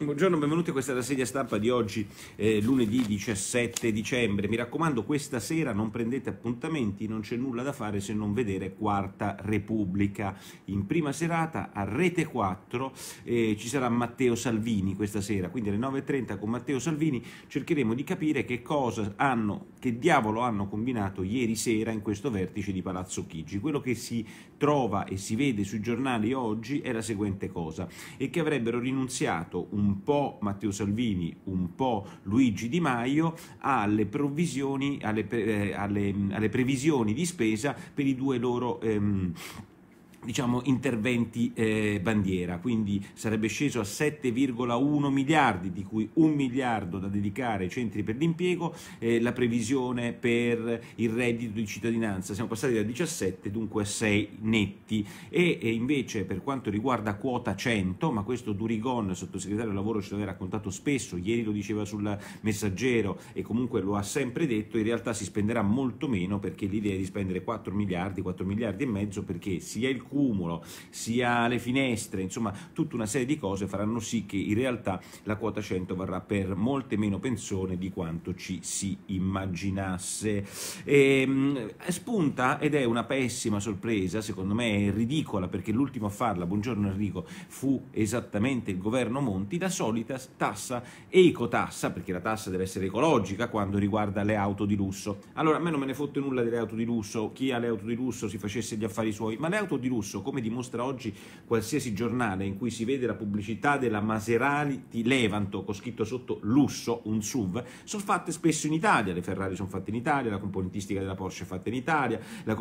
Buongiorno, benvenuti a questa rassegna stampa di oggi, eh, lunedì 17 dicembre. Mi raccomando, questa sera non prendete appuntamenti, non c'è nulla da fare se non vedere Quarta Repubblica. In prima serata a Rete 4 eh, ci sarà Matteo Salvini questa sera, quindi alle 9.30 con Matteo Salvini cercheremo di capire che cosa hanno, che diavolo hanno combinato ieri sera in questo vertice di Palazzo Chigi. Quello che si trova e si vede sui giornali oggi è la seguente cosa, e che avrebbero rinunziato un un po' Matteo Salvini, un po' Luigi Di Maio alle, provvisioni, alle, eh, alle, alle previsioni di spesa per i due loro... Ehm, diciamo, interventi eh, bandiera, quindi sarebbe sceso a 7,1 miliardi, di cui 1 miliardo da dedicare ai centri per l'impiego, eh, la previsione per il reddito di cittadinanza, siamo passati da 17 dunque a 6 netti e, e invece per quanto riguarda quota 100, ma questo Durigon, sottosegretario del lavoro, ce l'aveva raccontato spesso, ieri lo diceva sul messaggero e comunque lo ha sempre detto, in realtà si spenderà molto meno perché l'idea è di spendere 4 miliardi, 4 miliardi e mezzo perché sia il cumulo, sia le finestre, insomma tutta una serie di cose faranno sì che in realtà la quota 100 varrà per molte meno persone di quanto ci si immaginasse. E, ehm, spunta ed è una pessima sorpresa, secondo me è ridicola perché l'ultimo a farla, buongiorno Enrico, fu esattamente il governo Monti, la solita tassa ecotassa, perché la tassa deve essere ecologica quando riguarda le auto di lusso. Allora a me non me ne fotte nulla delle auto di lusso, chi ha le auto di lusso si facesse gli affari suoi, ma le auto di lusso russo, come dimostra oggi qualsiasi giornale in cui si vede la pubblicità della Maserati di Levanto, con scritto sotto lusso, un SUV, sono fatte spesso in Italia, le Ferrari sono fatte in Italia, la componentistica della Porsche è fatta in Italia, la,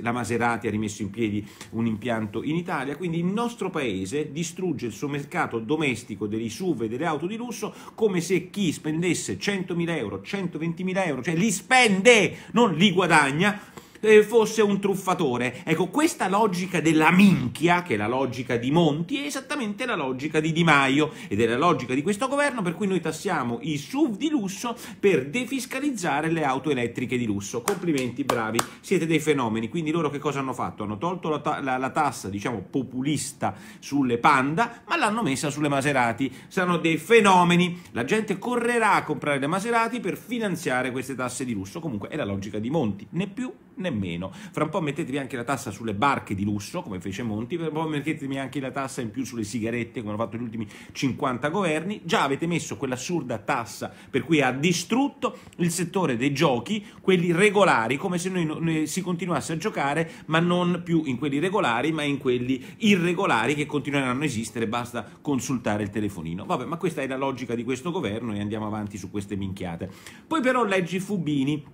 la Maserati ha rimesso in piedi un impianto in Italia, quindi il nostro paese distrugge il suo mercato domestico degli SUV e delle auto di lusso come se chi spendesse 100.000 euro, 120.000 euro, cioè li spende, non li guadagna, eh, fosse un truffatore. Ecco, questa logica della minchia, che è la logica di Monti, è esattamente la logica di Di Maio ed è la logica di questo governo per cui noi tassiamo i SUV di lusso per defiscalizzare le auto elettriche di lusso. Complimenti, bravi, siete dei fenomeni. Quindi loro che cosa hanno fatto? Hanno tolto la, ta la, la tassa, diciamo, populista sulle Panda, ma l'hanno messa sulle Maserati. Saranno dei fenomeni. La gente correrà a comprare le Maserati per finanziare queste tasse di lusso. Comunque è la logica di Monti, né più nemmeno. Fra un po' mettetevi anche la tassa sulle barche di lusso, come fece Monti, fra un po' mettetemi anche la tassa in più sulle sigarette, come hanno fatto gli ultimi 50 governi. Già avete messo quell'assurda tassa per cui ha distrutto il settore dei giochi, quelli regolari, come se noi, noi si continuasse a giocare, ma non più in quelli regolari, ma in quelli irregolari che continueranno a esistere, basta consultare il telefonino. Vabbè, ma questa è la logica di questo governo e andiamo avanti su queste minchiate. Poi però leggi Fubini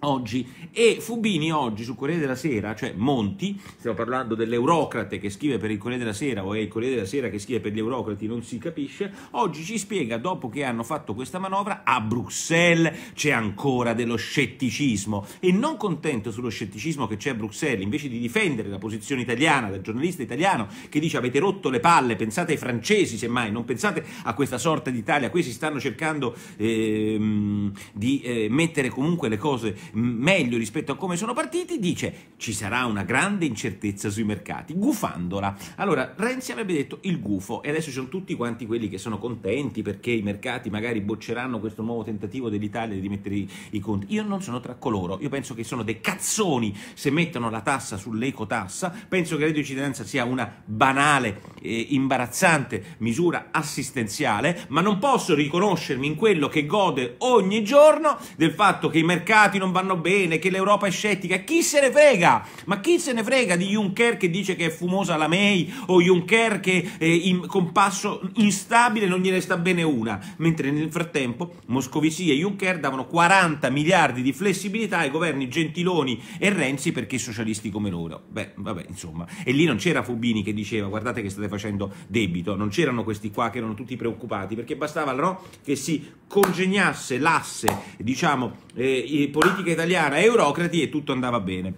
Oggi. E Fubini oggi sul Corriere della Sera, cioè Monti, stiamo parlando dell'Eurocrate che scrive per il Corriere della Sera o è il Corriere della Sera che scrive per gli Eurocrati, non si capisce, oggi ci spiega dopo che hanno fatto questa manovra a Bruxelles c'è ancora dello scetticismo e non contento sullo scetticismo che c'è a Bruxelles, invece di difendere la posizione italiana, del giornalista italiano che dice avete rotto le palle, pensate ai francesi semmai, non pensate a questa sorta d'Italia, qui si stanno cercando eh, di eh, mettere comunque le cose meglio rispetto a come sono partiti, dice ci sarà una grande incertezza sui mercati, gufandola. Allora, Renzi avrebbe detto il gufo e adesso ci sono tutti quanti quelli che sono contenti perché i mercati magari bocceranno questo nuovo tentativo dell'Italia di mettere i, i conti. Io non sono tra coloro, io penso che sono dei cazzoni se mettono la tassa sull'ecotassa, penso che la reddito di cittadinanza sia una banale, eh, imbarazzante misura assistenziale, ma non posso riconoscermi in quello che gode ogni giorno del fatto che i mercati non vanno bene, che l'Europa è scettica, chi se ne frega? Ma chi se ne frega di Juncker che dice che è fumosa la May o Juncker che eh, in, con passo instabile non gliene sta bene una? Mentre nel frattempo Moscovici e Juncker davano 40 miliardi di flessibilità ai governi Gentiloni e Renzi perché socialisti come loro. Beh, vabbè, insomma. E lì non c'era Fubini che diceva guardate che state facendo debito, non c'erano questi qua che erano tutti preoccupati perché bastava no, che si congegnasse l'asse, diciamo, eh, politica politica italiana, eurocrati e tutto andava bene.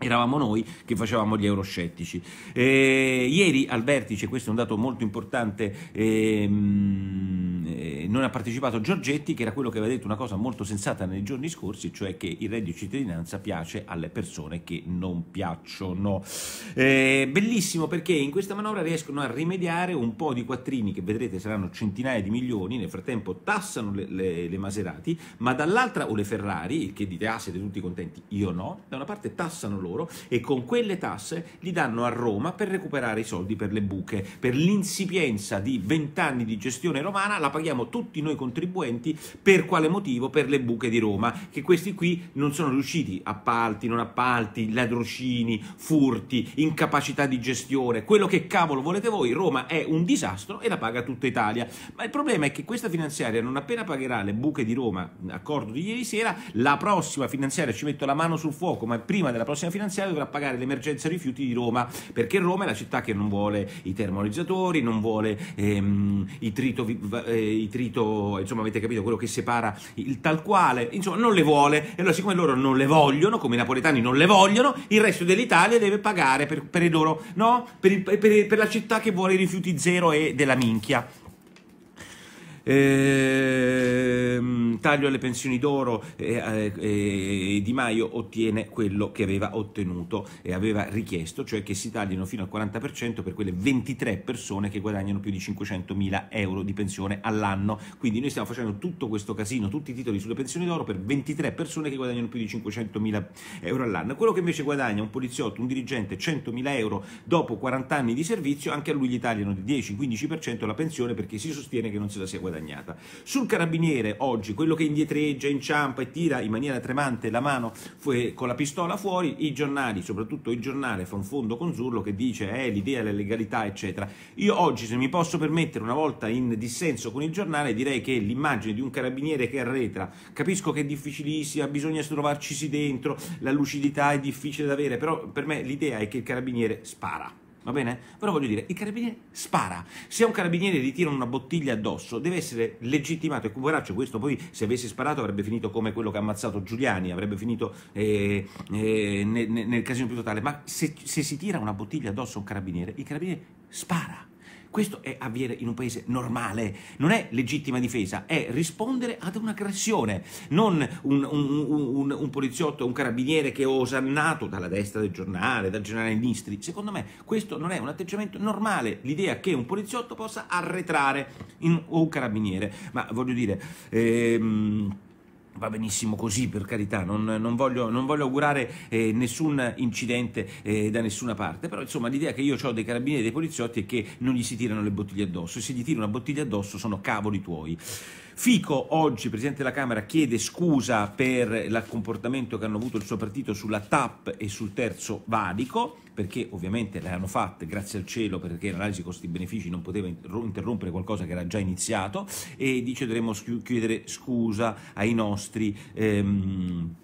Eravamo noi che facevamo gli euroscettici. Eh, ieri al vertice, questo è un dato molto importante, ehm, non ha partecipato Giorgetti, che era quello che aveva detto una cosa molto sensata nei giorni scorsi, cioè che il reddito di cittadinanza piace alle persone che non piacciono. Eh, bellissimo perché in questa manovra riescono a rimediare un po' di quattrini che vedrete saranno centinaia di milioni, nel frattempo tassano le, le, le Maserati, ma dall'altra o le Ferrari, che dite ah siete tutti contenti, io no, da una parte tassano loro e con quelle tasse li danno a Roma per recuperare i soldi per le buche, per l'insipienza di vent'anni di gestione romana la paghiamo tutti tutti noi contribuenti per quale motivo? Per le buche di Roma, che questi qui non sono riusciti, appalti, non appalti, ladrocini, furti, incapacità di gestione, quello che cavolo volete voi, Roma è un disastro e la paga tutta Italia. Ma il problema è che questa finanziaria non appena pagherà le buche di Roma, accordo di ieri sera, la prossima finanziaria, ci metto la mano sul fuoco, ma prima della prossima finanziaria dovrà pagare l'emergenza rifiuti di Roma, perché Roma è la città che non vuole i termorizzatori, non vuole ehm, i trito, eh, i trito capito, insomma, avete capito quello che separa il tal quale, insomma, non le vuole. E allora, siccome loro non le vogliono, come i napoletani non le vogliono, il resto dell'Italia deve pagare per, per, loro, no? per, per, per la città che vuole i rifiuti zero e della minchia. Ehm, taglio alle pensioni d'oro e, eh, eh, eh, Di Maio ottiene quello che aveva ottenuto e aveva richiesto, cioè che si taglino fino al 40% per quelle 23 persone che guadagnano più di 500.000 euro di pensione all'anno. Quindi noi stiamo facendo tutto questo casino, tutti i titoli sulle pensioni d'oro per 23 persone che guadagnano più di 500.000 euro all'anno. Quello che invece guadagna un poliziotto, un dirigente, 100.000 euro dopo 40 anni di servizio, anche a lui gli tagliano del 10-15% la pensione perché si sostiene che non se la sia guadagnata guadagnata. Sul carabiniere oggi, quello che indietreggia, inciampa e tira in maniera tremante la mano fu- con la pistola fuori, i giornali, soprattutto il giornale, fa un fondo con Zurlo che dice eh, l'idea della legalità, eccetera. Io oggi, se mi posso permettere, una volta in dissenso con il giornale, direi che l'immagine di un carabiniere che arretra, capisco che è difficilissima, bisogna trovarcisi dentro, la lucidità è difficile da avere, però per me l'idea è che il carabiniere spara va bene? Però voglio dire, il carabiniere spara. Se un carabiniere gli tira una bottiglia addosso, deve essere legittimato. E poveraccio, questo poi se avesse sparato avrebbe finito come quello che ha ammazzato Giuliani, avrebbe finito eh, eh, nel, nel, casino più totale. Ma se, se si tira una bottiglia addosso a un carabiniere, il carabiniere spara. Questo è, avviene in un paese normale, non è legittima difesa, è rispondere ad un'aggressione, non un, un, un, un poliziotto, un carabiniere che è osannato dalla destra del giornale, dal generale Nistri. Secondo me questo non è un atteggiamento normale, l'idea che un poliziotto possa arretrare in, o un carabiniere. Ma voglio dire... Ehm, va benissimo così, per carità, non, non, voglio, non voglio, augurare eh, nessun incidente eh, da nessuna parte, però insomma l'idea che io ho dei carabinieri e dei poliziotti è che non gli si tirano le bottiglie addosso, e se gli tiri una bottiglia addosso sono cavoli tuoi. Fico oggi, Presidente della Camera, chiede scusa per il comportamento che hanno avuto il suo partito sulla TAP e sul terzo valico, perché ovviamente le hanno fatte, grazie al cielo, perché l'analisi costi-benefici non poteva interrompere qualcosa che era già iniziato, e dice dovremmo chiedere scusa ai nostri... Ehm,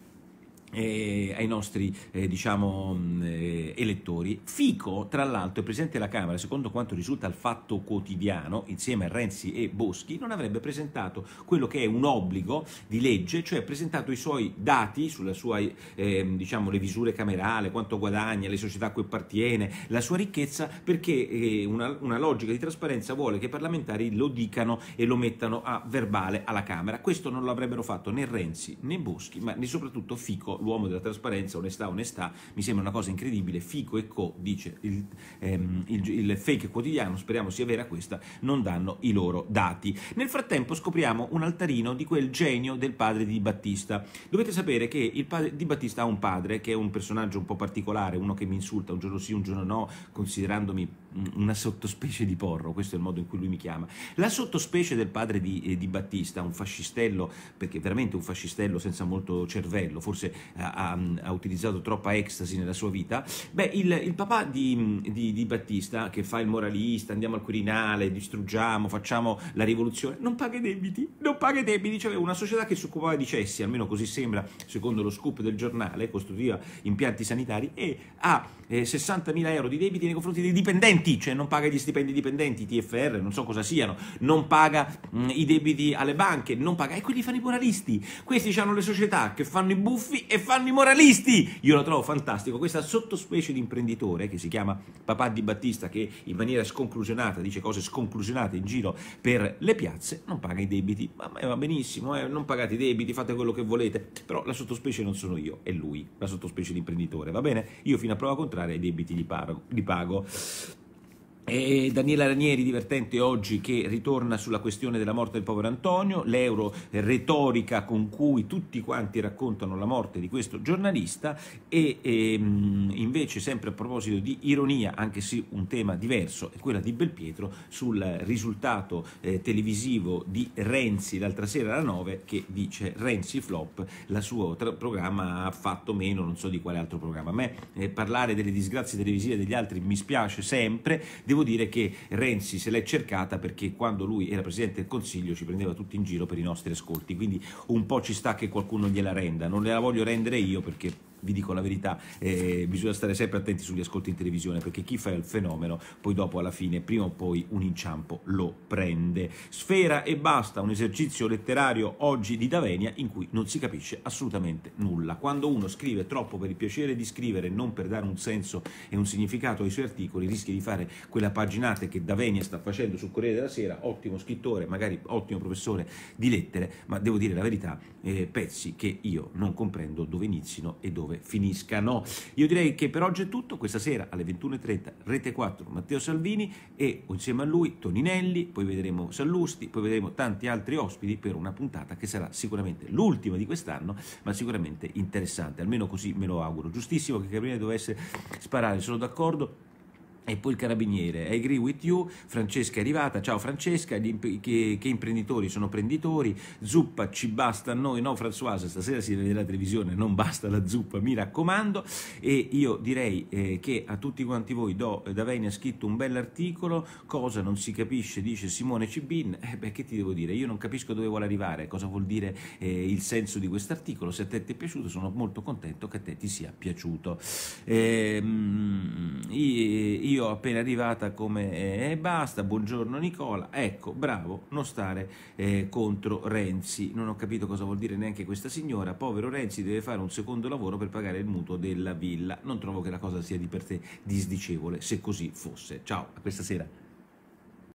eh, ai nostri eh, diciamo, mm, eh, elettori. Fico, tra l'altro, è Presidente della Camera, secondo quanto risulta il fatto quotidiano, insieme a Renzi e Boschi, non avrebbe presentato quello che è un obbligo di legge, cioè presentato i suoi dati sulla sua ehm, diciamo, le visure camerale, quanto guadagna, le società a cui appartiene, la sua ricchezza, perché eh, una, una logica di trasparenza vuole che i parlamentari lo dicano e lo mettano a verbale alla Camera. Questo non lo avrebbero fatto né Renzi né Boschi, ma né soprattutto Fico l'uomo della trasparenza, onestà, onestà, mi sembra una cosa incredibile, Fico e Co dice il, ehm, il, il fake quotidiano, speriamo sia vera questa, non danno i loro dati. Nel frattempo scopriamo un altarino di quel genio del padre di Battista. Dovete sapere che il padre di Battista ha un padre che è un personaggio un po' particolare, uno che mi insulta un giorno sì, un giorno no, considerandomi una sottospecie di porro, questo è il modo in cui lui mi chiama. La sottospecie del padre di, eh, di Battista, un fascistello, perché veramente un fascistello senza molto cervello, forse ha, ha utilizzato troppa ecstasy nella sua vita, beh, il, il papà di, di, di, Battista, che fa il moralista, andiamo al Quirinale, distruggiamo, facciamo la rivoluzione, non paga i debiti, non paga i debiti, cioè una società che si occupava di cessi, almeno così sembra, secondo lo scoop del giornale, costruiva impianti sanitari e ha eh, 60.000 euro di debiti nei confronti dei dipendenti dipendenti, cioè non paga gli stipendi dipendenti, TFR, non so cosa siano, non paga mh, mm, i debiti alle banche, non paga, e quelli fanno i moralisti, questi hanno le società che fanno i buffi e fanno i moralisti, io la trovo fantastico, questa sottospecie di imprenditore che si chiama Papà Di Battista, che in maniera sconclusionata dice cose sconclusionate in giro per le piazze, non paga i debiti, ma va benissimo, eh, non pagate i debiti, fate quello che volete, però la sottospecie non sono io, è lui, la sottospecie di imprenditore, va bene? Io fino a prova contraria i debiti li pago. Li pago. E Daniela Ranieri, divertente oggi, che ritorna sulla questione della morte del povero Antonio, l'euro retorica con cui tutti quanti raccontano la morte di questo giornalista e ehm, invece sempre a proposito di ironia, anche se un tema diverso, è quella di Belpietro sul risultato eh, televisivo di Renzi l'altra sera alla 9 che dice Renzi flop, la suo programma ha fatto meno, non so di quale altro programma. A me eh, parlare delle disgrazie televisive degli altri mi spiace sempre, devo dire che Renzi se l'è cercata perché quando lui era Presidente del Consiglio ci prendeva tutti in giro per i nostri ascolti, quindi un po' ci sta che qualcuno gliela renda, non gliela voglio rendere io perché vi dico la verità, eh, bisogna stare sempre attenti sugli ascolti in televisione perché chi fa il fenomeno poi dopo alla fine, prima o poi un inciampo lo prende. Sfera e basta, un esercizio letterario oggi di Davenia in cui non si capisce assolutamente nulla. Quando uno scrive troppo per il piacere di scrivere, non per dare un senso e un significato ai suoi articoli, rischia di fare quella paginata che Davenia sta facendo sul Corriere della Sera, ottimo scrittore, magari ottimo professore di lettere, ma devo dire la verità, eh, pezzi che io non comprendo dove inizino e dove dove finiscano. Io direi che per oggi è tutto, questa sera alle 21.30 Rete 4 Matteo Salvini e insieme a lui Toninelli, poi vedremo Sallusti, poi vedremo tanti altri ospiti per una puntata che sarà sicuramente l'ultima di quest'anno, ma sicuramente interessante, almeno così me lo auguro. Giustissimo che Gabriele dovesse sparare, sono d'accordo e poi il carabiniere, I agree with you, Francesca è arrivata, ciao Francesca, imp che, che, imprenditori sono prenditori, zuppa ci basta a noi, no Françoise, stasera si vede la televisione, non basta la zuppa, mi raccomando, e io direi eh, che a tutti quanti voi do, eh, Daveni ha scritto un bell'articolo, cosa non si capisce, dice Simone Cibin, eh, beh che ti devo dire, io non capisco dove vuole arrivare, cosa vuol dire eh, il senso di quest'articolo, se a te ti è piaciuto sono molto contento che a te ti sia piaciuto. Mh, ehm, io, io appena arrivata come eh, basta, buongiorno Nicola, ecco, bravo, non stare eh, contro Renzi, non ho capito cosa vuol dire neanche questa signora, povero Renzi deve fare un secondo lavoro per pagare il mutuo della villa, non trovo che la cosa sia di per sé disdicevole, se così fosse. Ciao, a questa sera.